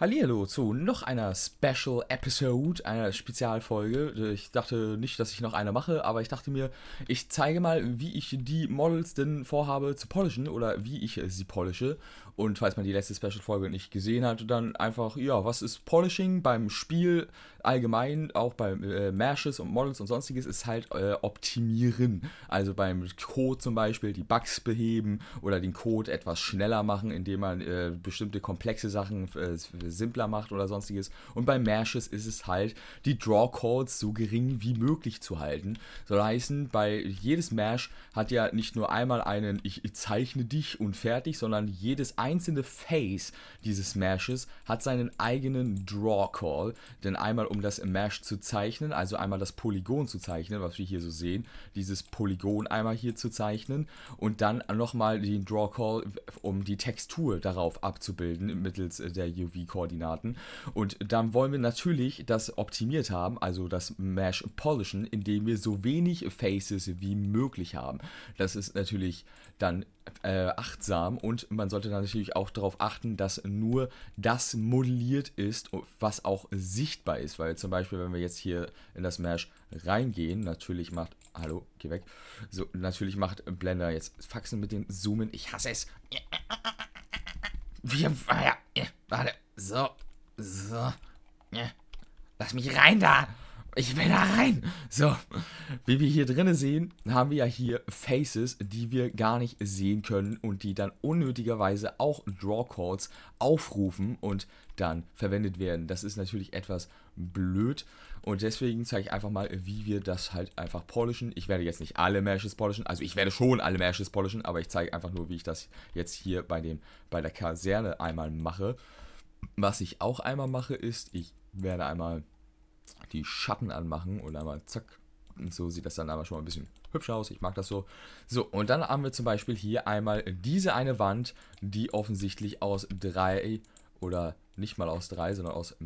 Hallihallo zu noch einer Special Episode, einer Spezialfolge. Ich dachte nicht, dass ich noch eine mache, aber ich dachte mir, ich zeige mal, wie ich die Models denn vorhabe zu polischen oder wie ich sie polische. Und falls man die letzte Special Folge nicht gesehen hat, dann einfach, ja, was ist Polishing beim Spiel allgemein, auch bei äh, Mashes und Models und sonstiges, ist halt äh, optimieren. Also beim Code zum Beispiel die Bugs beheben oder den Code etwas schneller machen, indem man äh, bestimmte komplexe Sachen äh, simpler macht oder sonstiges. Und bei Mashes ist es halt, die Draw Calls so gering wie möglich zu halten. Soll heißen, bei jedes Mash hat ja nicht nur einmal einen Ich zeichne dich und fertig, sondern jedes einzelne Face dieses Mashes hat seinen eigenen Draw Call. Denn einmal um das Mash zu zeichnen, also einmal das Polygon zu zeichnen, was wir hier so sehen, dieses Polygon einmal hier zu zeichnen und dann nochmal den Draw Call, um die Textur darauf abzubilden mittels der UV Call. Koordinaten. Und dann wollen wir natürlich das optimiert haben, also das Mesh polishen, indem wir so wenig Faces wie möglich haben. Das ist natürlich dann äh, achtsam und man sollte dann natürlich auch darauf achten, dass nur das modelliert ist, was auch sichtbar ist. Weil zum Beispiel, wenn wir jetzt hier in das Mesh reingehen, natürlich macht, hallo, geh weg, so, natürlich macht Blender jetzt Faxen mit den Zoomen, ich hasse es. Wir, ah, ja, ja, warte, so. So. Lass mich rein da. Ich will da rein. So, wie wir hier drinnen sehen, haben wir ja hier Faces, die wir gar nicht sehen können und die dann unnötigerweise auch Draw Calls aufrufen und dann verwendet werden. Das ist natürlich etwas blöd und deswegen zeige ich einfach mal, wie wir das halt einfach polischen. Ich werde jetzt nicht alle Meshes polischen, also ich werde schon alle Meshes polischen, aber ich zeige einfach nur, wie ich das jetzt hier bei, dem, bei der Kaserne einmal mache. Was ich auch einmal mache, ist, ich werde einmal die Schatten anmachen und einmal zack. Und so sieht das dann aber schon mal ein bisschen hübsch aus. Ich mag das so. So, und dann haben wir zum Beispiel hier einmal diese eine Wand, die offensichtlich aus drei oder nicht mal aus drei, sondern aus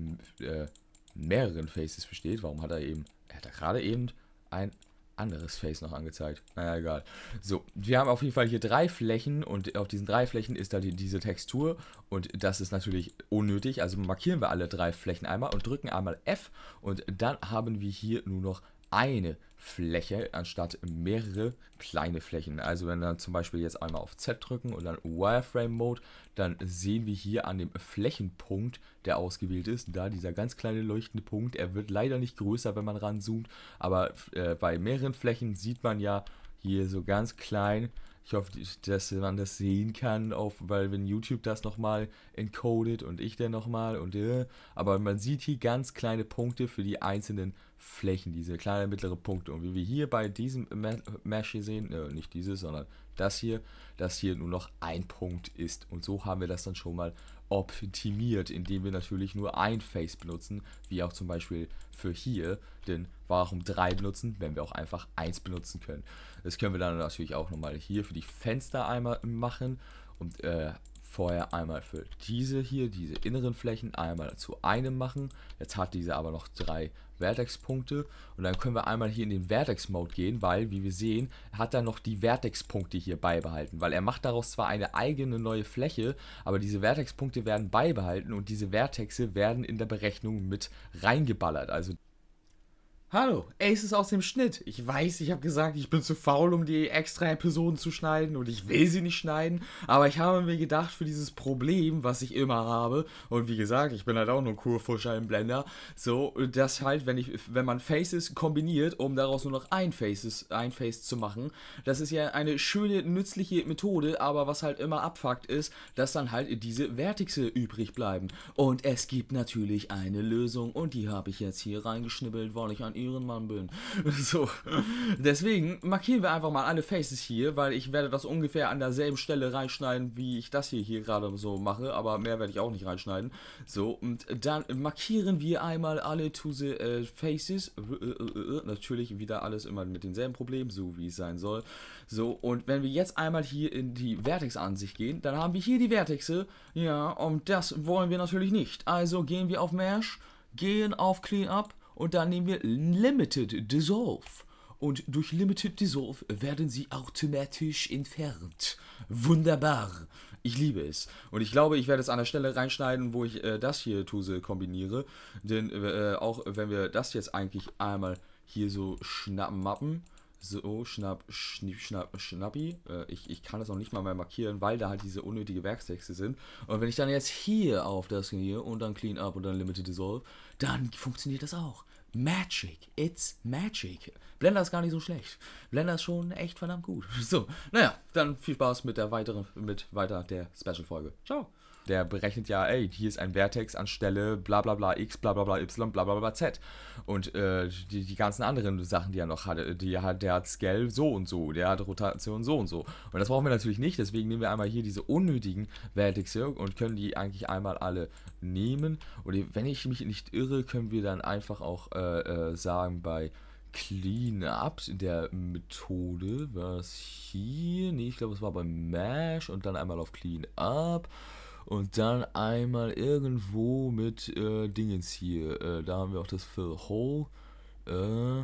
äh, mehreren Faces besteht. Warum hat er eben, er hat gerade eben ein anderes Face noch angezeigt. Naja, egal. So, wir haben auf jeden Fall hier drei Flächen und auf diesen drei Flächen ist da die, diese Textur und das ist natürlich unnötig. Also markieren wir alle drei Flächen einmal und drücken einmal F und dann haben wir hier nur noch eine Fläche anstatt mehrere kleine Flächen. Also wenn wir zum Beispiel jetzt einmal auf Z drücken und dann Wireframe Mode, dann sehen wir hier an dem Flächenpunkt, der ausgewählt ist, da dieser ganz kleine leuchtende Punkt, er wird leider nicht größer, wenn man ranzoomt, aber äh, bei mehreren Flächen sieht man ja hier so ganz klein, ich hoffe, dass man das sehen kann, auf, weil wenn YouTube das nochmal encodet und ich dann nochmal und äh, aber man sieht hier ganz kleine Punkte für die einzelnen Flächen. Flächen, diese kleinen mittlere Punkte. Und wie wir hier bei diesem Mesh hier sehen, äh, nicht dieses, sondern das hier, dass hier nur noch ein Punkt ist. Und so haben wir das dann schon mal optimiert, indem wir natürlich nur ein Face benutzen, wie auch zum Beispiel für hier. Denn warum drei benutzen, wenn wir auch einfach eins benutzen können. Das können wir dann natürlich auch nochmal hier für die Fenster einmal machen und äh, vorher einmal für diese hier, diese inneren Flächen, einmal zu einem machen. Jetzt hat diese aber noch drei Vertex-Punkte. Und dann können wir einmal hier in den Vertex-Mode gehen, weil, wie wir sehen, hat er noch die Vertex-Punkte hier beibehalten. Weil er macht daraus zwar eine eigene neue Fläche, aber diese Vertex-Punkte werden beibehalten und diese Vertexe werden in der Berechnung mit reingeballert. Also Hallo, Ace ist aus dem Schnitt. Ich weiß, ich habe gesagt, ich bin zu faul, um die extra Episoden zu schneiden und ich will sie nicht schneiden, aber ich habe mir gedacht, für dieses Problem, was ich immer habe, und wie gesagt, ich bin halt auch nur Kurfuscher im Blender, so, dass halt, wenn, ich, wenn man Faces kombiniert, um daraus nur noch ein, Faces, ein Face zu machen, das ist ja eine schöne, nützliche Methode, aber was halt immer abfuckt ist, dass dann halt diese Vertixe übrig bleiben. Und es gibt natürlich eine Lösung und die habe ich jetzt hier reingeschnibbelt, weil ich an ihr Mann bin. So. Deswegen markieren wir einfach mal alle Faces hier, weil ich werde das ungefähr an derselben Stelle reinschneiden, wie ich das hier, hier gerade so mache, aber mehr werde ich auch nicht reinschneiden. So, und dann markieren wir einmal alle to the äh, Faces. Äh, äh, äh, natürlich wieder alles immer mit denselben Problemen, so wie es sein soll. So, und wenn wir jetzt einmal hier in die Vertex-Ansicht gehen, dann haben wir hier die Vertexe. Ja, und das wollen wir natürlich nicht. Also gehen wir auf Mesh, gehen auf Cleanup und dann nehmen wir Limited Dissolve. Und durch Limited Dissolve werden sie automatisch entfernt. Wunderbar. Ich liebe es. Und ich glaube, ich werde es an der Stelle reinschneiden, wo ich äh, das hier Tuse kombiniere. Denn äh, auch wenn wir das jetzt eigentlich einmal hier so schnappen mappen so schnapp, schnipp, schnapp, schnappi. Äh, ich, ich kann das noch nicht mal mehr markieren, weil da halt diese unnötige Werkstexte sind. Und wenn ich dann jetzt hier auf das gehe und dann Clean Up und dann Limited Dissolve, dann funktioniert das auch. Magic. It's magic. Blender ist gar nicht so schlecht. Blender ist schon echt verdammt gut. So, naja, dann viel Spaß mit der weiteren, mit weiter der Special-Folge. Ciao. Der berechnet ja, ey, hier ist ein Vertex anstelle bla bla bla x, bla bla bla y, bla bla bla z. Und äh, die, die ganzen anderen Sachen, die er noch hatte, äh, die hat, der hat Scale so und so, der hat Rotation so und so. Und das brauchen wir natürlich nicht, deswegen nehmen wir einmal hier diese unnötigen Vertexe und können die eigentlich einmal alle nehmen. Und wenn ich mich nicht irre, können wir dann einfach auch äh, äh sagen bei... Cleanup in der Methode, was hier, nee, ich glaube, es war bei Mesh und dann einmal auf Cleanup und dann einmal irgendwo mit äh, Dingens hier. Äh, da haben wir auch das Phil Hole. Äh,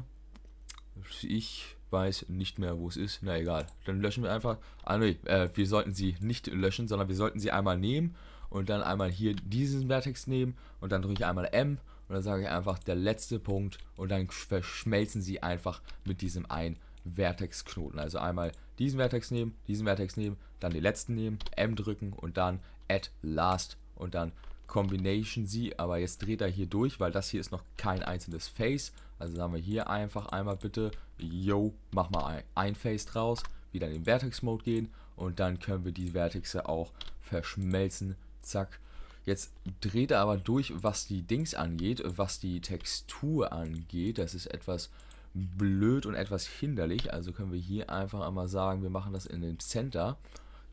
ich weiß nicht mehr, wo es ist. Na egal. Dann löschen wir einfach. Ah nee, äh, wir sollten sie nicht löschen, sondern wir sollten sie einmal nehmen und dann einmal hier diesen Vertex nehmen und dann drücke ich einmal M und dann sage ich einfach der letzte Punkt und dann verschmelzen sie einfach mit diesem einen Vertex-Knoten. Also einmal diesen Vertex nehmen, diesen Vertex nehmen, dann den letzten nehmen, M drücken und dann at last und dann Combination Sie, aber jetzt dreht er hier durch, weil das hier ist noch kein einzelnes Face. Also sagen wir hier einfach einmal bitte, yo, mach mal ein, Face draus, wieder in den Vertex Mode gehen und dann können wir die Vertexe auch verschmelzen, zack. Jetzt dreht er aber durch, was die Dings angeht, was die Textur angeht. Das ist etwas blöd und etwas hinderlich. Also können wir hier einfach einmal sagen, wir machen das in den Center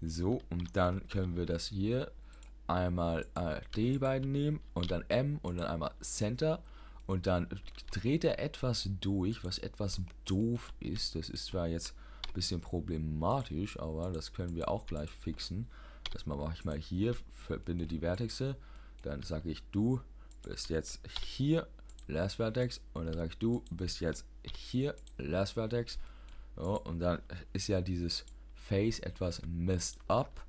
so, und dann können wir das hier einmal äh, die beiden nehmen und dann M und dann einmal Center. Und dann dreht er etwas durch, was etwas doof ist. Das ist zwar jetzt ein bisschen problematisch, aber das können wir auch gleich fixen. Das mache ich mal hier, verbinde die Vertexe. Dann sage ich, du bist jetzt hier, Last Vertex. Und dann sage ich, du bist jetzt hier, Last Vertex. So, und dann ist ja dieses Face etwas misst ab.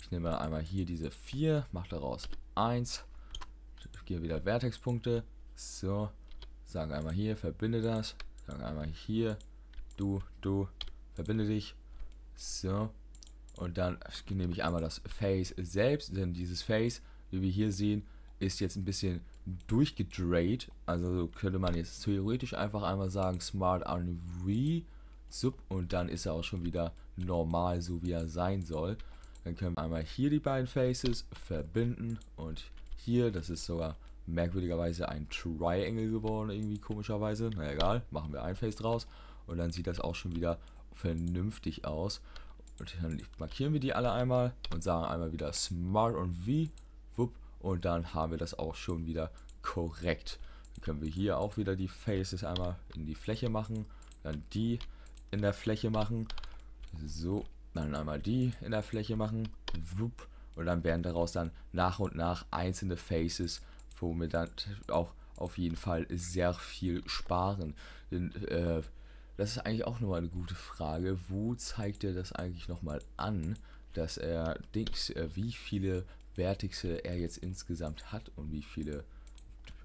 Ich nehme einmal hier diese 4, mache daraus 1, gehe wieder Vertexpunkte. So, sagen einmal hier, verbinde das, sagen einmal hier, du, du, verbinde dich. So, und dann nehme ich einmal das Face selbst, denn dieses Face, wie wir hier sehen, ist jetzt ein bisschen durchgedreht. Also könnte man jetzt theoretisch einfach einmal sagen, Smart Unreal Zup, und dann ist er auch schon wieder normal, so wie er sein soll. Dann können wir einmal hier die beiden Faces verbinden und hier, das ist sogar merkwürdigerweise ein Triangle geworden, irgendwie komischerweise. Na egal, machen wir ein Face draus und dann sieht das auch schon wieder vernünftig aus. Und dann markieren wir die alle einmal und sagen einmal wieder Smart und V, wupp, und dann haben wir das auch schon wieder korrekt. Dann können wir hier auch wieder die Faces einmal in die Fläche machen, dann die, in der Fläche machen. So, dann einmal die in der Fläche machen. Und dann werden daraus dann nach und nach einzelne Faces, wo wir dann auch auf jeden Fall sehr viel sparen. Denn, äh, das ist eigentlich auch nochmal eine gute Frage. Wo zeigt er das eigentlich nochmal an, dass er Dings, äh, wie viele Vertixe er jetzt insgesamt hat und wie viele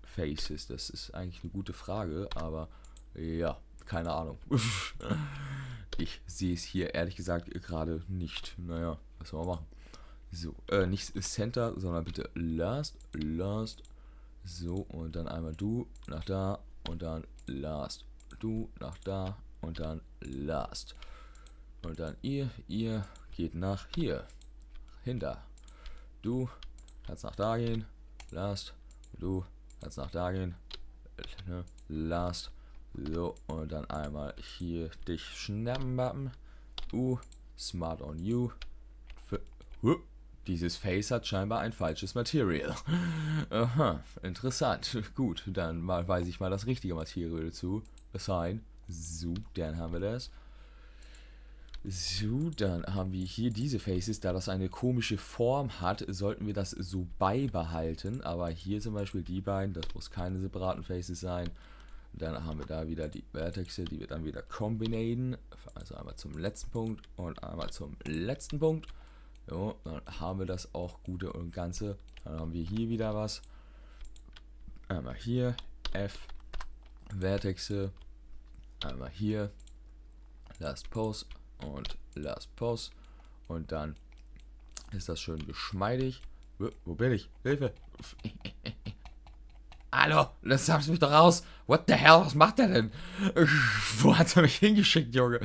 Faces? Das ist eigentlich eine gute Frage, aber ja. Keine Ahnung. ich sehe es hier ehrlich gesagt gerade nicht. Naja, was soll man machen? So, äh, nicht Center, sondern bitte Last, Last. So, und dann einmal du nach da und dann Last. Du nach da und dann Last. Und dann ihr, ihr geht nach hier. Hinter. Du kannst nach da gehen. Last. Du kannst nach da gehen. Last. So, und dann einmal hier dich schnappen. Mappen. Uh, smart on you. F huh. Dieses Face hat scheinbar ein falsches Material. Aha, interessant. Gut, dann mal weiß ich mal das richtige Material zu. Assign. So, dann haben wir das. So, dann haben wir hier diese Faces. Da das eine komische Form hat, sollten wir das so beibehalten. Aber hier zum Beispiel die beiden, das muss keine separaten Faces sein. Dann haben wir da wieder die Vertexe, die wir dann wieder kombinieren. Also einmal zum letzten Punkt und einmal zum letzten Punkt. Jo, dann haben wir das auch gute und ganze. Dann haben wir hier wieder was. Einmal hier F Vertexe. Einmal hier Last Post und Last Post. Und dann ist das schön geschmeidig. Wo bin ich? Hilfe! Hallo, das hab's mich doch raus. What the hell, was macht der denn? Wo hat er mich hingeschickt, Junge?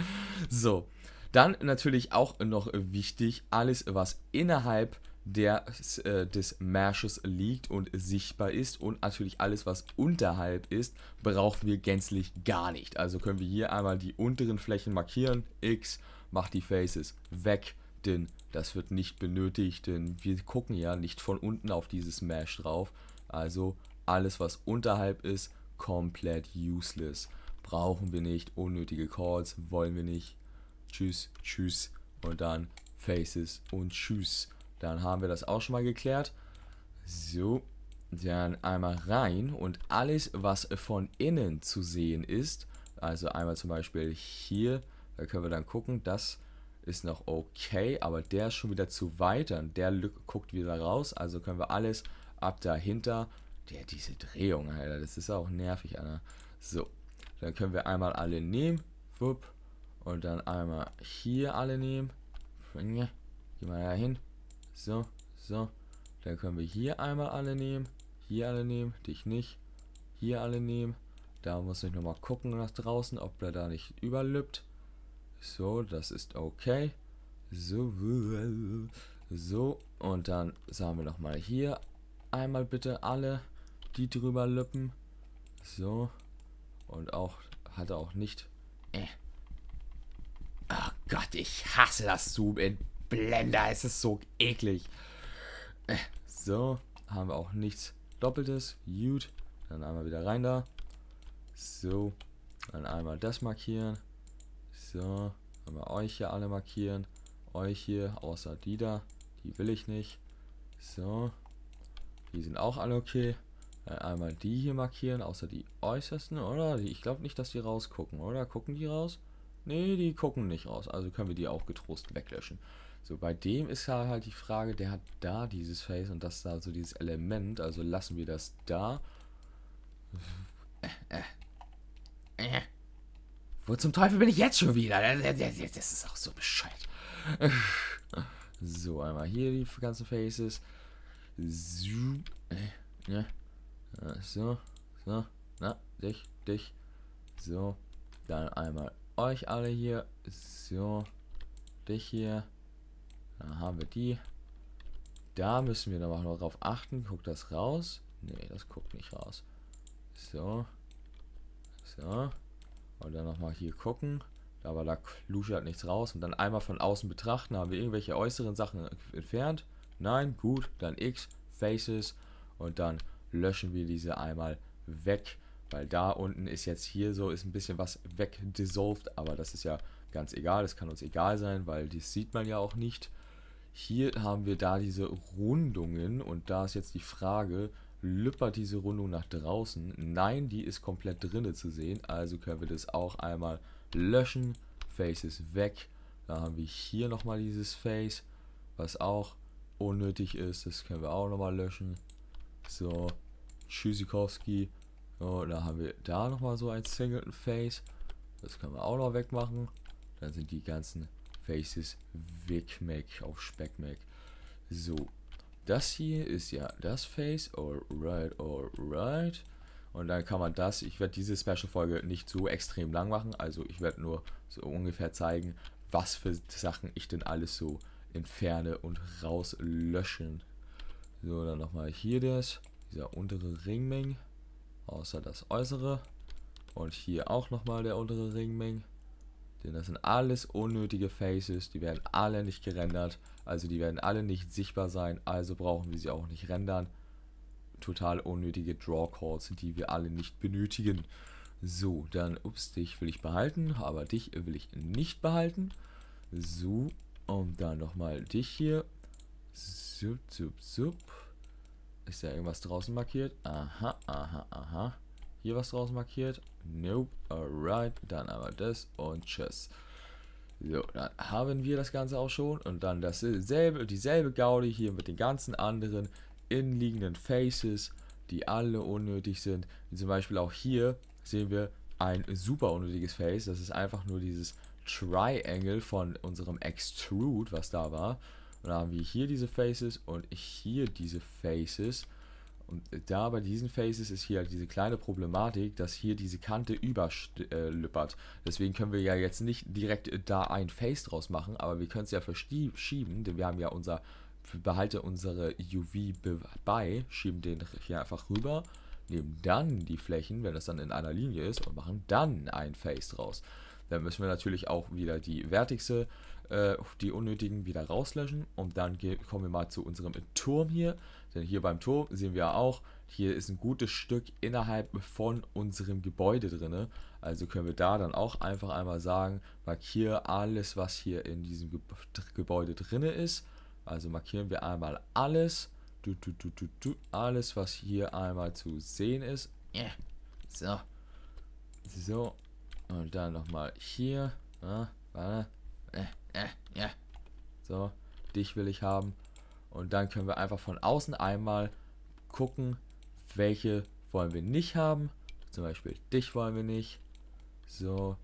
So. Dann natürlich auch noch wichtig, alles was innerhalb der, äh, des Meshes liegt und sichtbar ist und natürlich alles, was unterhalb ist, brauchen wir gänzlich gar nicht. Also können wir hier einmal die unteren Flächen markieren, X, macht die Faces weg, denn das wird nicht benötigt, denn wir gucken ja nicht von unten auf dieses Mesh drauf. Also alles, was unterhalb ist, komplett useless. Brauchen wir nicht. Unnötige Calls wollen wir nicht. Tschüss, tschüss. Und dann Faces und tschüss. Dann haben wir das auch schon mal geklärt. So, dann einmal rein und alles, was von innen zu sehen ist, also einmal zum Beispiel hier, da können wir dann gucken, das ist noch okay, aber der ist schon wieder zu weit, dann der guckt wieder raus, also können wir alles ab dahinter der, diese Drehung, Alter, das ist auch nervig, Alter. So, dann können wir einmal alle nehmen. Wupp. Und dann einmal hier alle nehmen. Gehen wir da hin. So, so. Dann können wir hier einmal alle nehmen. Hier alle nehmen. Dich nicht. Hier alle nehmen. Da muss ich nochmal gucken nach draußen, ob der da nicht überlüppt. So, das ist okay. So, so. Und dann sagen wir nochmal hier einmal bitte alle die drüber löppen. So. Und auch, hat er auch nicht. Äh. Oh Gott, ich hasse das Zoom in Blender. Es ist so eklig. Äh. So, haben wir auch nichts Doppeltes. Gut. Dann einmal wieder rein da. So. Dann einmal das markieren. So. wir euch hier alle markieren. Euch hier, außer die da. Die will ich nicht. So. Die sind auch alle okay. Äh, einmal die hier markieren, außer die äußersten, oder? Ich glaube nicht, dass die rausgucken, oder? Gucken die raus? Nee, die gucken nicht raus. Also können wir die auch getrost weglöschen. So, bei dem ist halt die Frage, der hat da dieses Face und das da so dieses Element. Also lassen wir das da. Äh, äh. Äh. Wo zum Teufel bin ich jetzt schon wieder? Das ist auch so bescheuert. So, einmal hier die ganzen Faces. So, äh, äh. So, so, na, dich, dich. So, dann einmal euch alle hier. So, dich hier. Dann haben wir die. Da müssen wir dann auch noch drauf achten. Guckt das raus? Nee, das guckt nicht raus. So. So. Und dann nochmal hier gucken. Aber da luschert nichts raus. Und dann einmal von außen betrachten. Haben wir irgendwelche äußeren Sachen entfernt? Nein, gut. Dann X, Faces und dann löschen wir diese einmal weg, weil da unten ist jetzt hier so, ist ein bisschen was wegdissolved, aber das ist ja ganz egal, das kann uns egal sein, weil das sieht man ja auch nicht. Hier haben wir da diese Rundungen und da ist jetzt die Frage, lüppert diese Rundung nach draußen? Nein, die ist komplett drinnen zu sehen, also können wir das auch einmal löschen. Faces weg. Da haben wir hier nochmal dieses Face, was auch unnötig ist. Das können wir auch nochmal löschen. So, Tschüssikowski. So, da haben wir da nochmal so ein Singleton Face. Das können wir auch noch wegmachen. Dann sind die ganzen Faces wegmeck auf Speck Speckmeck. So, das hier ist ja das Face. Alright, alright. Und dann kann man das, ich werde diese Special-Folge nicht so extrem lang machen, also ich werde nur so ungefähr zeigen, was für Sachen ich denn alles so entferne und rauslöschen so, dann nochmal hier das, dieser untere Ringmeng, außer das äußere. Und hier auch nochmal der untere Ringmeng. Denn das sind alles unnötige Faces, die werden alle nicht gerendert, also die werden alle nicht sichtbar sein, also brauchen wir sie auch nicht rendern. Total unnötige Draw Calls, die wir alle nicht benötigen. So, dann, ups, dich will ich behalten, aber dich will ich nicht behalten. So, und dann nochmal dich hier Sup, sup, sup. Ist da irgendwas draußen markiert? Aha, aha, aha. Hier was draußen markiert? Nope. Alright. Dann aber das und tschüss. So, dann haben wir das Ganze auch schon. Und dann dasselbe, dieselbe Gaudi hier mit den ganzen anderen innenliegenden Faces, die alle unnötig sind. Wie zum Beispiel auch hier sehen wir ein super unnötiges Face. Das ist einfach nur dieses Triangle von unserem Extrude, was da war. Und dann haben wir hier diese Faces und hier diese Faces. Und da bei diesen Faces ist hier halt diese kleine Problematik, dass hier diese Kante überlüppert. Äh, Deswegen können wir ja jetzt nicht direkt äh, da ein Face draus machen, aber wir können es ja verschieben, denn wir haben ja unser, behalte unsere UV bei, schieben den hier einfach rüber, nehmen dann die Flächen, wenn das dann in einer Linie ist, und machen dann ein Face draus. Dann müssen wir natürlich auch wieder die Vertixe äh, die unnötigen wieder rauslöschen. Und dann kommen wir mal zu unserem Turm hier. Denn hier beim Turm sehen wir auch, hier ist ein gutes Stück innerhalb von unserem Gebäude drin. Also können wir da dann auch einfach einmal sagen, markiere alles, was hier in diesem Ge Gebäude drin ist. Also markieren wir einmal alles. Du, du, du, alles, was hier einmal zu sehen ist. Yeah. So. So. Und dann nochmal hier. Ah, warte. Äh äh, äh. So, dich will ich haben. Und dann können wir einfach von außen einmal gucken, welche wollen wir nicht haben. Zum Beispiel dich wollen wir nicht. So,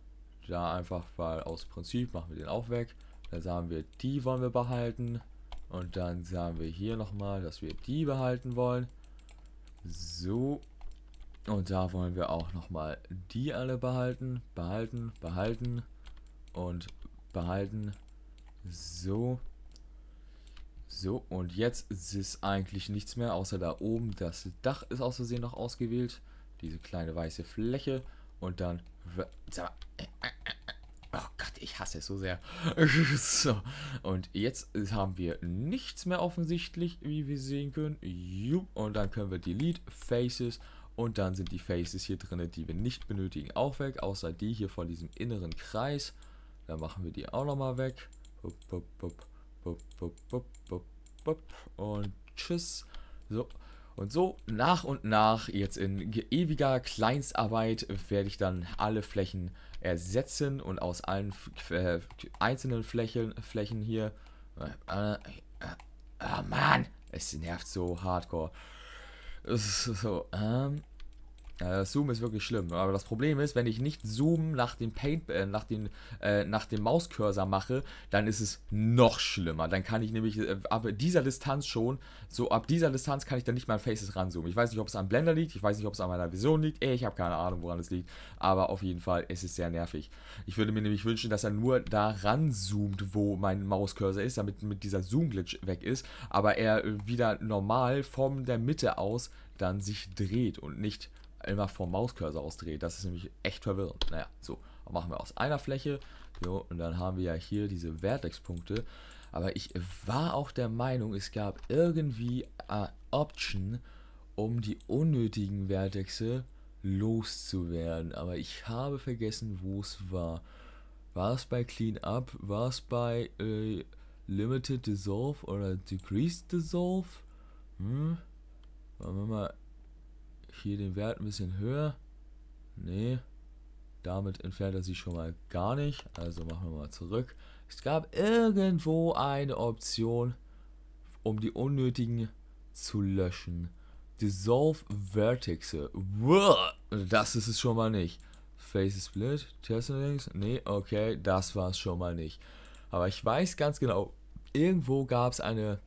da einfach, weil aus Prinzip machen wir den auch weg. Dann sagen wir, die wollen wir behalten. Und dann sagen wir hier nochmal, dass wir die behalten wollen. So. Und da wollen wir auch nochmal die alle behalten. Behalten, behalten und behalten so. So, und jetzt ist eigentlich nichts mehr, außer da oben. Das Dach ist aus Versehen noch ausgewählt. Diese kleine weiße Fläche. Und dann... Äh, äh, äh, oh Gott, ich hasse es so sehr. so. Und jetzt haben wir nichts mehr offensichtlich, wie wir sehen können. Und dann können wir Delete, Faces und dann sind die Faces hier drin, die wir nicht benötigen, auch weg. Außer die hier von diesem inneren Kreis. Dann machen wir die auch nochmal weg. Und tschüss. So. Und so nach und nach, jetzt in ewiger Kleinstarbeit, werde ich dann alle Flächen ersetzen und aus allen äh, einzelnen Flächen, Flächen hier. Äh, äh, äh, oh Mann, es nervt so hardcore. So, ähm, äh, Zoom ist wirklich schlimm. Aber das Problem ist, wenn ich nicht Zoom nach dem Paint, äh, nach, den, äh, nach dem Mauscursor mache, dann ist es noch schlimmer. Dann kann ich nämlich äh, ab dieser Distanz schon, so ab dieser Distanz kann ich dann nicht mehr Faces ranzoomen. Ich weiß nicht, ob es am Blender liegt, ich weiß nicht, ob es an meiner Vision liegt. Ey, ich habe keine Ahnung, woran es liegt. Aber auf jeden Fall, es ist sehr nervig. Ich würde mir nämlich wünschen, dass er nur da ranzoomt, wo mein Mauscursor ist, damit mit dieser Zoom-Glitch weg ist. Aber er äh, wieder normal von der Mitte aus dann sich dreht und nicht immer vom Mauscursor ausdreht. Das ist nämlich echt verwirrend. Naja, so, machen wir aus einer Fläche. So, und dann haben wir ja hier diese Vertex-Punkte. Aber ich war auch der Meinung, es gab irgendwie eine Option, um die unnötigen Vertexe loszuwerden. Aber ich habe vergessen, wo es war. War es bei Cleanup? War es bei äh, Limited Dissolve oder Decreased Dissolve? Hm? Wollen wir mal hier den Wert ein bisschen höher. Nee. Damit entfernt er sich schon mal gar nicht. Also machen wir mal zurück. Es gab irgendwo eine Option, um die unnötigen zu löschen. Dissolve Vertexe. Das ist es schon mal nicht. Face Split, Tesselings. Nee, okay, das war es schon mal nicht. Aber ich weiß ganz genau, irgendwo gab es eine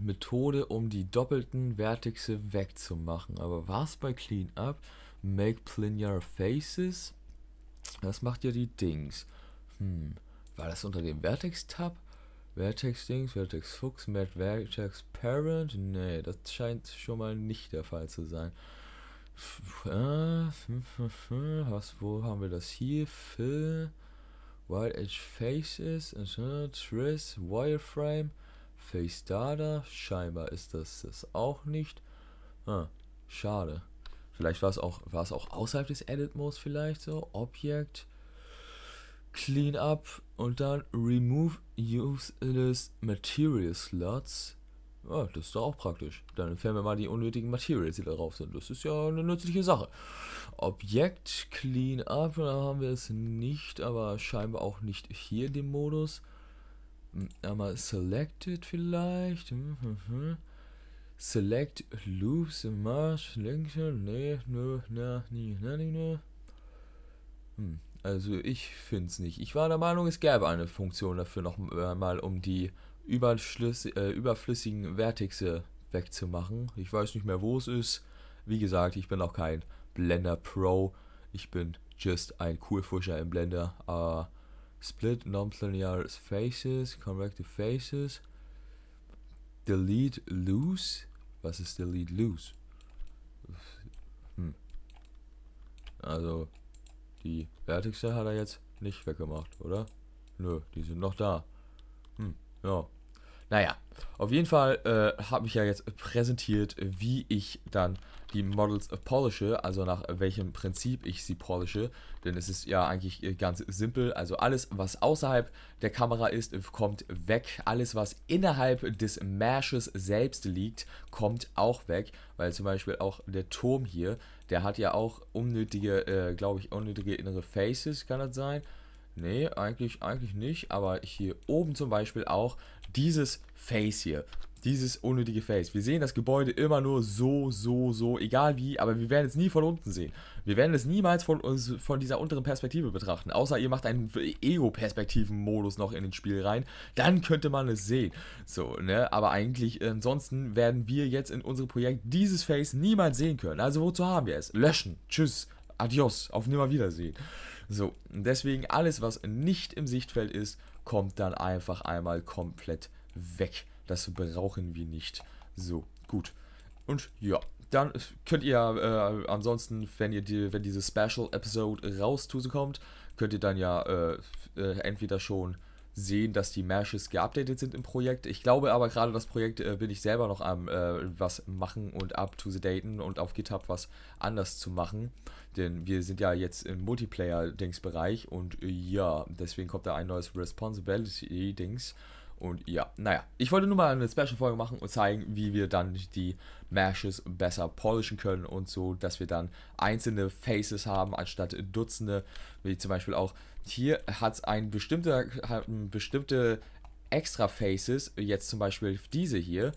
Methode, um die doppelten Vertixe wegzumachen. Aber was bei Cleanup? Make Linear Faces? Das macht ja die Dings. Hm, war das unter dem Vertex-Tab? Vertex-Dings, Vertex-Fuchs, Vertex-Parent? Nee, das scheint schon mal nicht der Fall zu sein. Äh, hm, hm, hm, was, wo haben wir das hier? Fill, Wild Edge Faces, Tris, Wireframe. Face Data, scheinbar ist das das auch nicht. Ah, schade. Vielleicht war es auch, auch außerhalb des Edit Modes vielleicht so. Objekt, Cleanup und dann Remove Useless Material Slots. Ja, ah, das ist doch auch praktisch. Dann entfernen wir mal die unnötigen Materials, die da drauf sind. Das ist ja eine nützliche Sache. Objekt, Cleanup, da haben wir es nicht, aber scheinbar auch nicht hier den Modus einmal selected vielleicht. Hm, hm, hm. Select Loops im Marsch, links nee, nö, na, nie, na, nie, nö. also ich find's nicht. Ich war der Meinung, es gäbe eine Funktion dafür noch nochmal, äh, um die äh, überflüssigen Vertixe wegzumachen. Ich weiß nicht mehr, wo es ist. Wie gesagt, ich bin auch kein Blender Pro. Ich bin just ein Coolfuscher im Blender. Aber ah, split nonlinear faces, convective faces, delete loose. Was ist delete loose? Hm. Also, die Vertixe hat er jetzt nicht weggemacht, oder? Nö, die sind noch da. Hm, ja. Naja, auf jeden Fall äh, habe ich ja jetzt präsentiert, wie ich dann die Models äh, polische, also nach welchem Prinzip ich sie polische, denn es ist ja eigentlich äh, ganz simpel, also alles was außerhalb der Kamera ist, äh, kommt weg, alles was innerhalb des Meshes selbst liegt, kommt auch weg, weil zum Beispiel auch der Turm hier, der hat ja auch unnötige, äh, glaube ich, unnötige innere Faces, kann das sein? Nee, eigentlich, eigentlich nicht, aber hier oben zum Beispiel auch dieses Face hier. Dieses unnötige Face. Wir sehen das Gebäude immer nur so, so, so, egal wie, aber wir werden es nie von unten sehen. Wir werden es niemals von, uns, von dieser unteren Perspektive betrachten. Außer ihr macht einen Ego-Perspektiven-Modus noch in den Spiel rein. Dann könnte man es sehen. So, ne? Aber eigentlich, ansonsten werden wir jetzt in unserem Projekt dieses Face niemals sehen können. Also wozu haben wir es? Löschen. Tschüss. Adios. Auf Nimmerwiedersehen. So, deswegen alles, was nicht im Sichtfeld ist, kommt dann einfach einmal komplett weg. Das brauchen wir nicht. So, gut. Und ja, dann könnt ihr äh, ansonsten, wenn ihr die, wenn diese Special Episode raus kommt, könnt ihr dann ja äh, äh, entweder schon sehen, dass die Mashes geupdatet sind im Projekt. Ich glaube aber gerade das Projekt äh, bin ich selber noch am äh, was machen und up to the daten und auf GitHub was anders zu machen. Denn wir sind ja jetzt im Multiplayer-Dings-Bereich und äh, ja, deswegen kommt da ein neues Responsibility-Dings. Und ja, naja, ich wollte nur mal eine Special-Folge machen und zeigen, wie wir dann die Mashes besser polischen können und so, dass wir dann einzelne Faces haben, anstatt Dutzende, wie zum Beispiel auch hier hat es ein bestimmter, hat bestimmte extra Faces, jetzt zum Beispiel diese hier,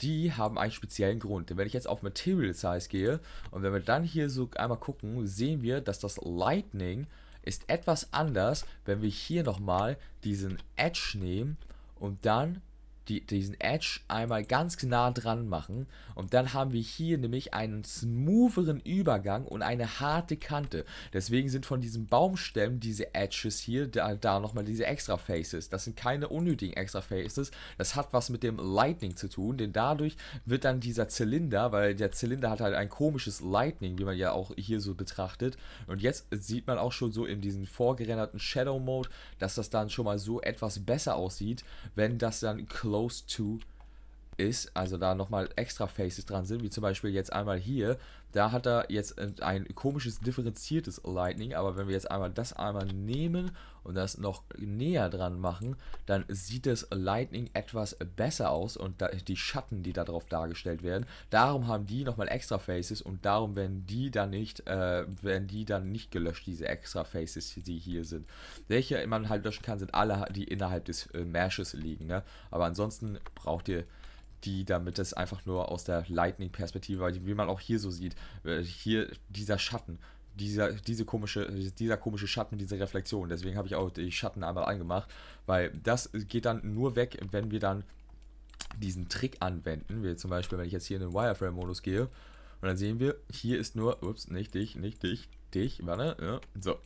die haben einen speziellen Grund. Denn wenn ich jetzt auf Material Size gehe und wenn wir dann hier so einmal gucken, sehen wir, dass das Lightning ist etwas anders, wenn wir hier nochmal diesen Edge nehmen und dann die, diesen Edge einmal ganz nah dran machen. Und dann haben wir hier nämlich einen smootheren Übergang und eine harte Kante. Deswegen sind von diesen Baumstämmen diese Edges hier, da, da nochmal diese Extra Faces. Das sind keine unnötigen Extra Faces. Das hat was mit dem Lightning zu tun, denn dadurch wird dann dieser Zylinder, weil der Zylinder hat halt ein komisches Lightning, wie man ja auch hier so betrachtet. Und jetzt sieht man auch schon so in diesem vorgerenderten Shadow Mode, dass das dann schon mal so etwas besser aussieht, wenn das dann close Those Two ist, also da nochmal extra Faces dran sind, wie zum Beispiel jetzt einmal hier, da hat er jetzt ein komisches differenziertes Lightning, aber wenn wir jetzt einmal das einmal nehmen und das noch näher dran machen, dann sieht das Lightning etwas besser aus und die Schatten, die darauf dargestellt werden, darum haben die nochmal extra Faces und darum werden die dann nicht, äh, werden die dann nicht gelöscht, diese extra Faces, die hier sind. Welche man halt löschen kann, sind alle, die innerhalb des äh, Meshes liegen, ne? Aber ansonsten braucht ihr die, damit es einfach nur aus der Lightning-Perspektive, weil wie man auch hier so sieht, äh, hier dieser Schatten, dieser, diese komische, dieser komische Schatten, diese Reflexion. Deswegen habe ich auch die Schatten einmal angemacht, weil das geht dann nur weg, wenn wir dann diesen Trick anwenden. Wie zum Beispiel, wenn ich jetzt hier in den Wireframe-Modus gehe und dann sehen wir, hier ist nur, ups, nicht dich, nicht dich, dich, warte, ja, so.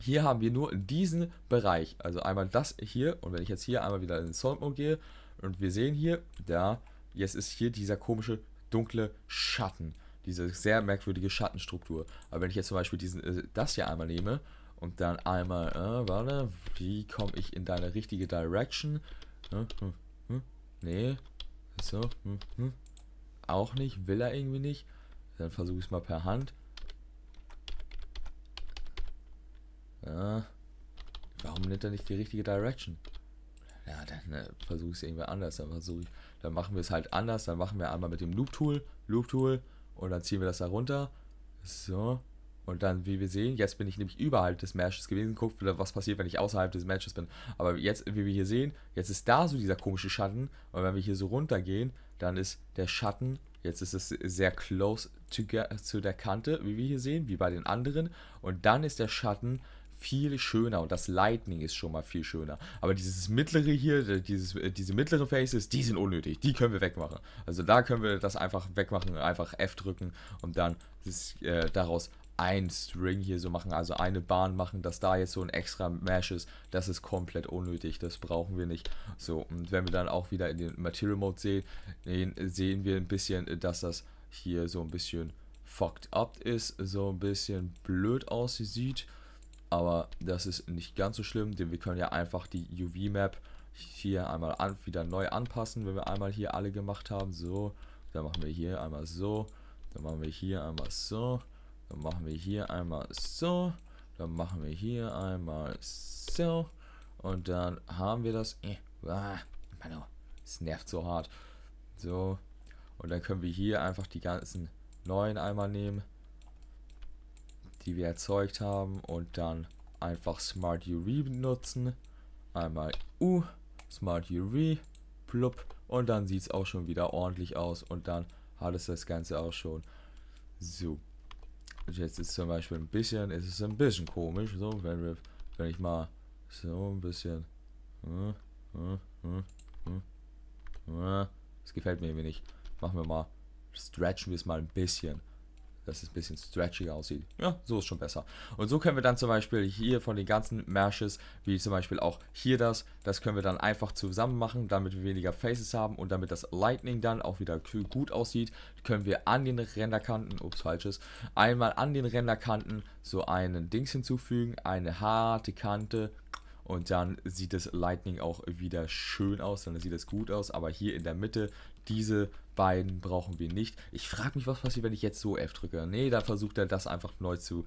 Hier haben wir nur diesen Bereich, also einmal das hier und wenn ich jetzt hier einmal wieder in den Sound Mode gehe und wir sehen hier, da, jetzt ist hier dieser komische dunkle Schatten. Diese sehr merkwürdige Schattenstruktur. Aber wenn ich jetzt zum Beispiel diesen, äh, das hier einmal nehme und dann einmal, äh, warte, wie komme ich in deine richtige Direction? Hm, hm, hm, hm nee, so, hm, hm, auch nicht, will er irgendwie nicht. Dann versuche ich es mal per Hand. Ja. Warum nimmt er nicht die richtige Direction? Ja, dann ne, versuche ich es irgendwie anders. Dann, ich, dann machen wir es halt anders. Dann machen wir einmal mit dem Loop-Tool, Loop-Tool, und dann ziehen wir das da runter. So. Und dann, wie wir sehen, jetzt bin ich nämlich überhalb des Matches gewesen. Guckt, was passiert, wenn ich außerhalb des Matches bin. Aber jetzt, wie wir hier sehen, jetzt ist da so dieser komische Schatten. Und wenn wir hier so runtergehen, dann ist der Schatten, jetzt ist es sehr close to, zu der Kante, wie wir hier sehen, wie bei den anderen. Und dann ist der Schatten viel schöner und das Lightning ist schon mal viel schöner. Aber dieses mittlere hier, äh, dieses, äh, diese mittlere Faces, die sind unnötig. Die können wir wegmachen. Also da können wir das einfach wegmachen, einfach F drücken und dann das, äh, daraus ein String hier so machen, also eine Bahn machen, dass da jetzt so ein extra Mesh ist, das ist komplett unnötig, das brauchen wir nicht. So, und wenn wir dann auch wieder in den Material Mode sehen, sehen wir ein bisschen, dass das hier so ein bisschen fucked up ist, so ein bisschen blöd aussieht aber das ist nicht ganz so schlimm, denn wir können ja einfach die UV-Map hier einmal an, wieder neu anpassen, wenn wir einmal hier alle gemacht haben, so, dann machen wir hier einmal so, dann machen wir hier einmal so, dann machen wir hier einmal so, dann machen wir hier einmal so und dann haben wir das, äh, ah, es nervt so hart, so und dann können wir hier einfach die ganzen neuen einmal nehmen, die wir erzeugt haben und dann einfach Smart UV benutzen. Einmal U, Smart UV, plupp und dann sieht es auch schon wieder ordentlich aus und dann hat es das Ganze auch schon. So. Und jetzt ist zum Beispiel ein bisschen, ist es ein bisschen komisch, so, wenn wir, wenn ich mal so ein bisschen. Hm, hm, hm, das gefällt mir irgendwie nicht. Machen wir mal, stretchen wir es mal ein bisschen dass es ein bisschen stretchy aussieht. Ja, so ist schon besser. Und so können wir dann zum Beispiel hier von den ganzen Meshes, wie zum Beispiel auch hier das, das können wir dann einfach zusammen machen, damit wir weniger Faces haben und damit das Lightning dann auch wieder gut aussieht, können wir an den Ränderkanten, ups, falsches, einmal an den Ränderkanten so einen Dings hinzufügen, eine harte Kante, und dann sieht das Lightning auch wieder schön aus, dann sieht es gut aus. Aber hier in der Mitte, diese beiden brauchen wir nicht. Ich frage mich, was passiert, wenn ich jetzt so F drücke. Nee, da versucht er das einfach neu zu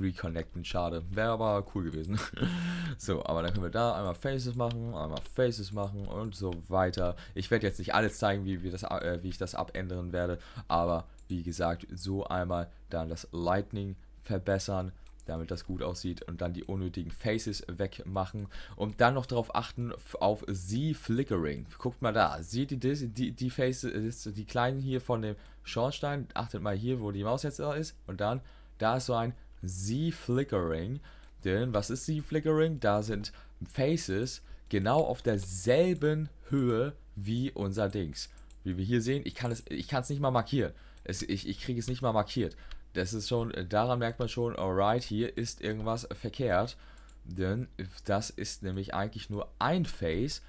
reconnecten. Schade. Wäre aber cool gewesen. so, aber dann können wir da einmal Faces machen, einmal Faces machen und so weiter. Ich werde jetzt nicht alles zeigen, wie, wir das, äh, wie ich das abändern werde. Aber wie gesagt, so einmal dann das Lightning verbessern damit das gut aussieht und dann die unnötigen Faces wegmachen und dann noch darauf achten auf Sie Flickering. Guckt mal da, seht ihr das? Die, die Faces, äh, die kleinen hier von dem Schornstein, achtet mal hier, wo die Maus jetzt da ist und dann, da ist so ein Sie Flickering. Denn was ist Sie Flickering? Da sind Faces genau auf derselben Höhe wie unser Dings. Wie wir hier sehen, ich kann es, ich kann es nicht mal markieren. Es, ich ich kriege es nicht mal markiert das ist schon, äh, daran merkt man schon, alright, hier ist irgendwas verkehrt. Denn das ist nämlich eigentlich nur ein Face.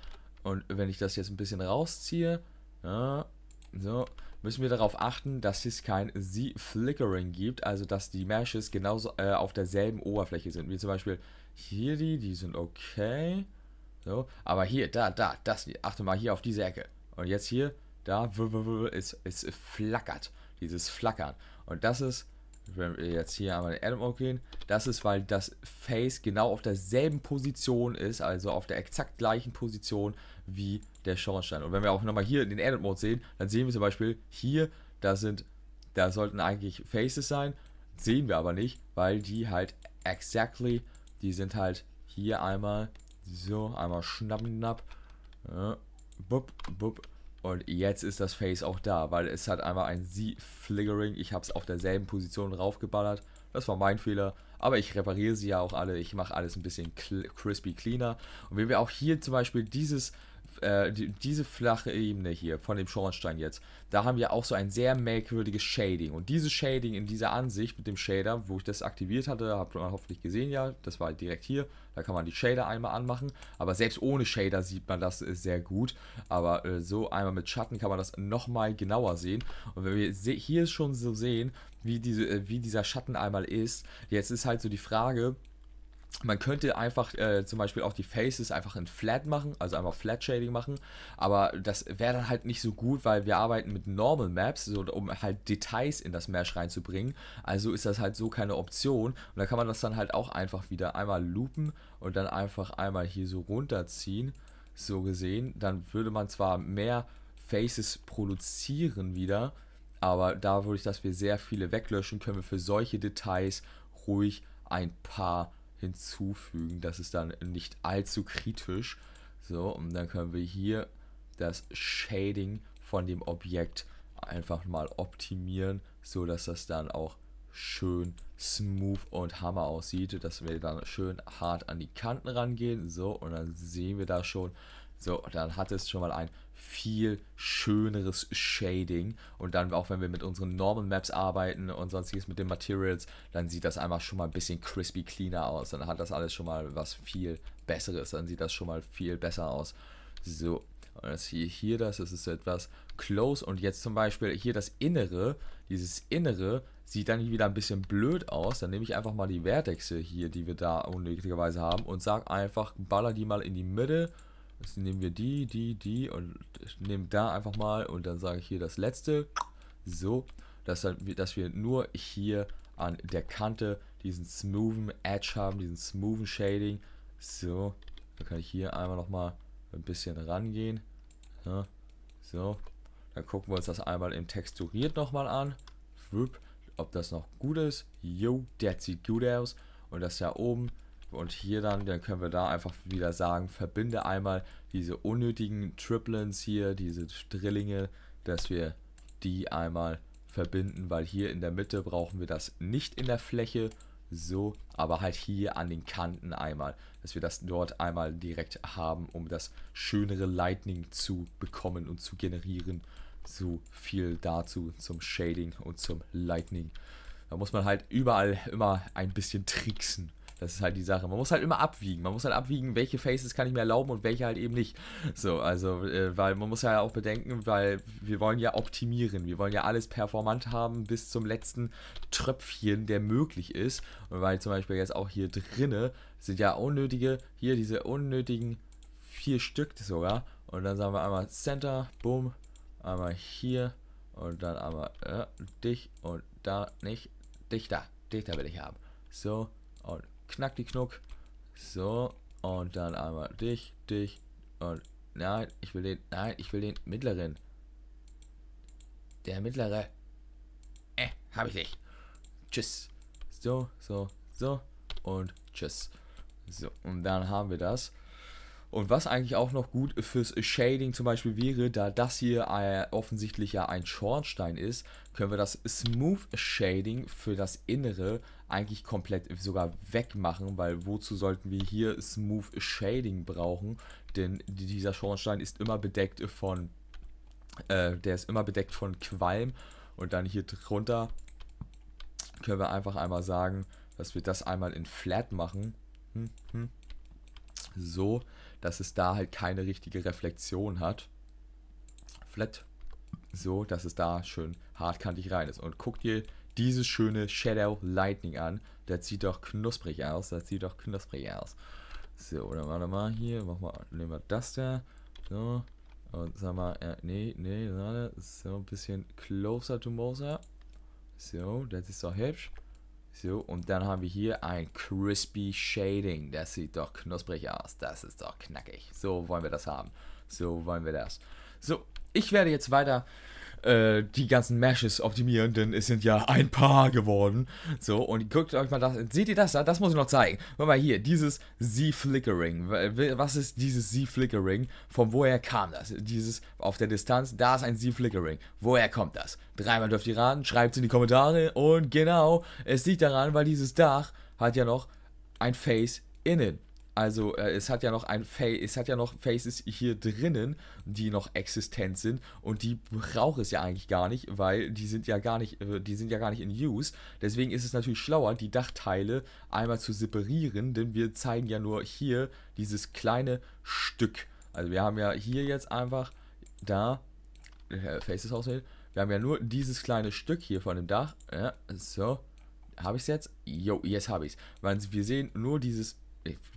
Und wenn ich das jetzt ein bisschen rausziehe, ja, so, müssen wir darauf achten, dass es kein z flickering gibt, also dass die Meshes genauso äh, auf derselben Oberfläche sind. Wie zum Beispiel hier die, die sind okay. So, aber hier, da, da, das, achte mal hier auf diese Ecke. Und jetzt hier, da, es, ist flackert, dieses Flackern. Und das ist wenn wir jetzt hier einmal in Adam Oak gehen, das ist, weil das Face genau auf derselben Position ist, also auf der exakt gleichen Position wie der Schornstein. Und wenn wir auch nochmal hier in den Edit Mode sehen, dann sehen wir zum Beispiel hier, da sind, da sollten eigentlich Faces sein, sehen wir aber nicht, weil die halt exactly, die sind halt hier einmal so, einmal schnappen, schnapp, äh, bup, bup, und jetzt ist das Face auch da, weil es hat einmal ein Z-Fliggering. Ich habe es auf derselben Position raufgeballert. Das war mein Fehler. Aber ich repariere sie ja auch alle. Ich mache alles ein bisschen crispy cleaner. Und wenn wir auch hier zum Beispiel dieses äh, die, diese flache Ebene hier von dem Schornstein jetzt, da haben wir auch so ein sehr merkwürdiges Shading. Und dieses Shading in dieser Ansicht mit dem Shader, wo ich das aktiviert hatte, habt ihr hoffentlich gesehen ja, das war direkt hier, da kann man die Shader einmal anmachen. Aber selbst ohne Shader sieht man das äh, sehr gut. Aber äh, so einmal mit Schatten kann man das nochmal genauer sehen. Und wenn wir hier schon so sehen, wie, diese, äh, wie dieser Schatten einmal ist, jetzt ist halt so die Frage, man könnte einfach äh, zum Beispiel auch die Faces einfach in Flat machen, also einfach Flat Shading machen, aber das wäre dann halt nicht so gut, weil wir arbeiten mit Normal Maps, so, um halt Details in das Mesh reinzubringen. Also ist das halt so keine Option und da kann man das dann halt auch einfach wieder einmal loopen und dann einfach einmal hier so runterziehen, so gesehen. Dann würde man zwar mehr Faces produzieren wieder, aber dadurch, dass wir sehr viele weglöschen, können wir für solche Details ruhig ein paar hinzufügen. Das ist dann nicht allzu kritisch. So, und dann können wir hier das Shading von dem Objekt einfach mal optimieren, so dass das dann auch schön smooth und hammer aussieht, dass wir dann schön hart an die Kanten rangehen, so und dann sehen wir da schon, so, dann hat es schon mal ein viel schöneres Shading. Und dann, auch wenn wir mit unseren Normal Maps arbeiten und sonstiges mit den Materials, dann sieht das einfach schon mal ein bisschen crispy cleaner aus. Dann hat das alles schon mal was viel Besseres. Dann sieht das schon mal viel besser aus. So, und das hier, hier das, das ist etwas close. Und jetzt zum Beispiel hier das Innere, dieses Innere sieht dann wieder ein bisschen blöd aus. Dann nehme ich einfach mal die Vertexe hier, die wir da unnötigerweise haben und sage einfach, baller die mal in die Mitte Jetzt nehmen wir die, die, die und nehmen da einfach mal und dann sage ich hier das letzte. So, dass, dann, dass wir nur hier an der Kante diesen smoothen Edge haben, diesen smoothen Shading. So, dann kann ich hier einmal nochmal ein bisschen rangehen. Ja, so, dann gucken wir uns das einmal im Texturiert nochmal an. Ob das noch gut ist. Jo, das sieht gut aus. Und das da oben und hier dann, dann können wir da einfach wieder sagen, verbinde einmal diese unnötigen Triplins hier, diese Drillinge, dass wir die einmal verbinden, weil hier in der Mitte brauchen wir das nicht in der Fläche, so, aber halt hier an den Kanten einmal, dass wir das dort einmal direkt haben, um das schönere Lightning zu bekommen und zu generieren. So viel dazu zum Shading und zum Lightning. Da muss man halt überall immer ein bisschen tricksen. Das ist halt die Sache. Man muss halt immer abwiegen. Man muss halt abwiegen, welche Faces kann ich mir erlauben und welche halt eben nicht. So, also, äh, weil man muss ja auch bedenken, weil wir wollen ja optimieren. Wir wollen ja alles performant haben bis zum letzten Tröpfchen, der möglich ist. Und weil zum Beispiel jetzt auch hier drinne sind ja unnötige, hier diese unnötigen vier Stück sogar. Und dann sagen wir einmal Center, boom, einmal hier und dann einmal äh, dich und da nicht. Dich da, dich da will ich haben. So und Knack die Knuck. So. Und dann einmal dich, dich. Und nein, ich will den. Nein, ich will den mittleren. Der mittlere. Äh, hab ich nicht. Tschüss. So, so, so. Und tschüss. So, und dann haben wir das. Und was eigentlich auch noch gut fürs Shading zum Beispiel wäre, da das hier äh, offensichtlich ja ein Schornstein ist, können wir das Smooth Shading für das Innere eigentlich komplett sogar wegmachen, weil wozu sollten wir hier Smooth Shading brauchen? Denn dieser Schornstein ist immer bedeckt von, äh, der ist immer bedeckt von Qualm und dann hier drunter können wir einfach einmal sagen, dass wir das einmal in Flat machen. Hm, hm. So dass es da halt keine richtige Reflexion hat. Flat. So, dass es da schön hartkantig rein ist. Und guck dir dieses schöne Shadow Lightning an. Das sieht doch knusprig aus. Das sieht doch knusprig aus. So, dann warte mal hier. Mach mal, nehmen wir das da. So. Und sag mal, äh, nee, nee, warte. So ein bisschen closer to Moser. So, das ist doch hübsch. So, und dann haben wir hier ein Crispy Shading. Das sieht doch knusprig aus. Das ist doch knackig. So wollen wir das haben. So wollen wir das. So, ich werde jetzt weiter äh, die ganzen Meshes optimieren, denn es sind ja ein paar geworden. So, und guckt euch mal das, seht ihr das da? Das muss ich noch zeigen. Guck mal hier, dieses Z-Flickering. Was ist dieses Z-Flickering? Von woher kam das? Dieses auf der Distanz, da ist ein Z-Flickering. Woher kommt das? Dreimal dürft ihr raten, schreibt es in die Kommentare und genau, es liegt daran, weil dieses Dach hat ja noch ein Face innen. Also äh, es hat ja noch ein Fa es hat ja noch Faces hier drinnen, die noch existent sind und die braucht es ja eigentlich gar nicht, weil die sind ja gar nicht, äh, die sind ja gar nicht in Use. Deswegen ist es natürlich schlauer, die Dachteile einmal zu separieren, denn wir zeigen ja nur hier dieses kleine Stück. Also wir haben ja hier jetzt einfach da äh, Faces auswählen. Wir haben ja nur dieses kleine Stück hier von dem Dach. Ja, so. Habe ich es jetzt? Jo, jetzt habe ich es. Wir sehen nur dieses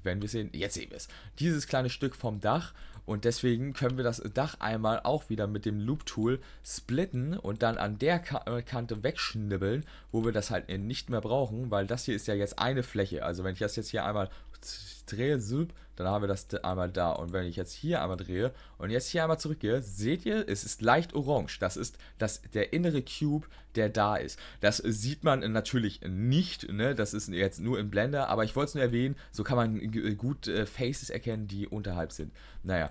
wenn wir sehen, jetzt sehen wir es, dieses kleine Stück vom Dach und deswegen können wir das Dach einmal auch wieder mit dem Loop-Tool splitten und dann an der äh, Kante wegschnibbeln, wo wir das halt äh, nicht mehr brauchen, weil das hier ist ja jetzt eine Fläche. Also wenn ich das jetzt hier einmal drehe, zoop, dann haben wir das einmal da. Und wenn ich jetzt hier einmal drehe und jetzt hier einmal zurückgehe, seht ihr, es ist leicht orange. Das ist das, der innere Cube, der da ist. Das sieht man natürlich nicht, ne? das ist jetzt nur im Blender, aber ich wollte es nur erwähnen, so kann man äh, gut äh, Faces erkennen, die unterhalb sind. Naja,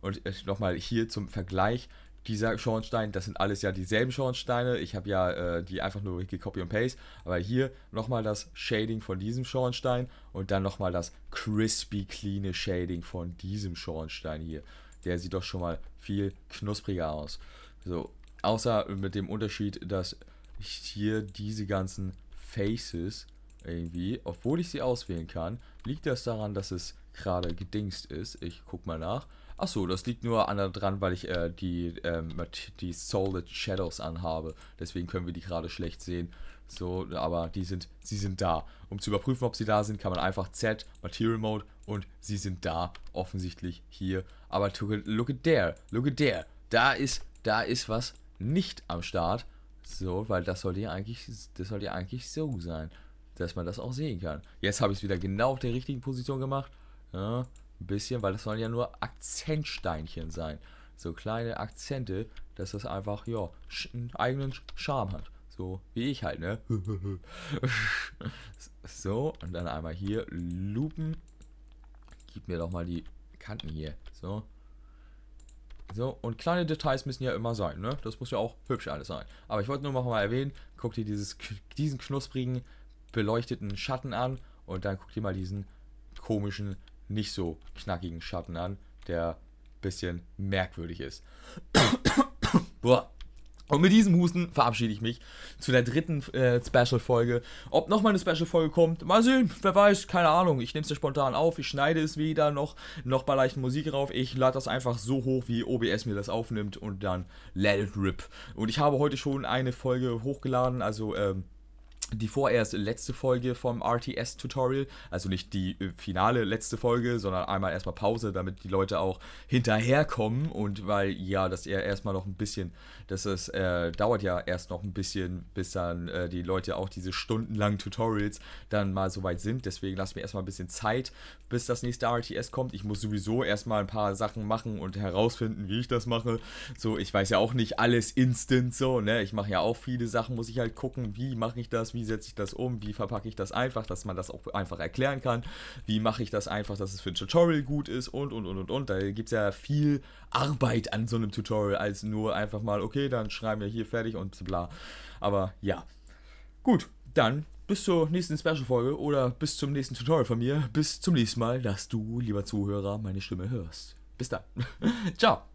und äh, nochmal hier zum Vergleich, dieser Schornstein, das sind alles ja dieselben Schornsteine. Ich habe ja äh, die einfach nur gekopiert und paste. Aber hier nochmal das Shading von diesem Schornstein und dann nochmal das crispy, clean Shading von diesem Schornstein hier. Der sieht doch schon mal viel knuspriger aus. So, außer mit dem Unterschied, dass hier diese ganzen Faces irgendwie, obwohl ich sie auswählen kann. Liegt das daran, dass es gerade gedingst ist? Ich guck mal nach. Achso, das liegt nur an dran, weil ich äh, die, ähm, die Solid Shadows anhabe. Deswegen können wir die gerade schlecht sehen. So, aber die sind, sie sind da. Um zu überprüfen, ob sie da sind, kann man einfach Z, Material Mode und sie sind da. Offensichtlich hier. Aber look at there, look at there. Da ist, da ist was nicht am Start. So, weil das sollte ja eigentlich, das sollte ja eigentlich so sein dass man das auch sehen kann. Jetzt habe ich es wieder genau auf der richtigen Position gemacht. Ja, ein bisschen, weil das sollen ja nur Akzentsteinchen sein. So kleine Akzente, dass das einfach, ja, einen eigenen Charme hat. So wie ich halt, ne? so, und dann einmal hier lupen. Gib mir doch mal die Kanten hier. So. So, und kleine Details müssen ja immer sein, ne? Das muss ja auch hübsch alles sein. Aber ich wollte nur noch mal erwähnen, guck dir dieses, diesen knusprigen beleuchteten Schatten an und dann guck dir mal diesen komischen, nicht so knackigen Schatten an, der ein bisschen merkwürdig ist. Boah. Und mit diesem Husten verabschiede ich mich zu der dritten äh, Special-Folge. Ob nochmal eine Special-Folge kommt, mal sehen, wer weiß, keine Ahnung. Ich nehme es ja spontan auf, ich schneide es weder noch, noch bei leichten Musik rauf. Ich lade das einfach so hoch, wie OBS mir das aufnimmt und dann let it rip. Und ich habe heute schon eine Folge hochgeladen, also ähm, die vorerst letzte Folge vom RTS-Tutorial, also nicht die äh, finale letzte Folge, sondern einmal erstmal Pause, damit die Leute auch hinterherkommen und weil ja, dass er erstmal noch ein bisschen, das ist, äh, dauert ja erst noch ein bisschen, bis dann äh, die Leute auch diese stundenlangen Tutorials dann mal soweit sind. Deswegen lasst mir erstmal ein bisschen Zeit, bis das nächste RTS kommt. Ich muss sowieso erstmal ein paar Sachen machen und herausfinden, wie ich das mache. So, ich weiß ja auch nicht alles instant so, ne? Ich mache ja auch viele Sachen, muss ich halt gucken, wie mache ich das, wie wie setze ich das um, wie verpacke ich das einfach, dass man das auch einfach erklären kann, wie mache ich das einfach, dass es für ein Tutorial gut ist und und und und und. Da gibt es ja viel Arbeit an so einem Tutorial, als nur einfach mal, okay, dann schreiben wir hier fertig und bla. Aber ja. Gut, dann bis zur nächsten Special-Folge oder bis zum nächsten Tutorial von mir. Bis zum nächsten Mal, dass du, lieber Zuhörer, meine Stimme hörst. Bis dann. Ciao.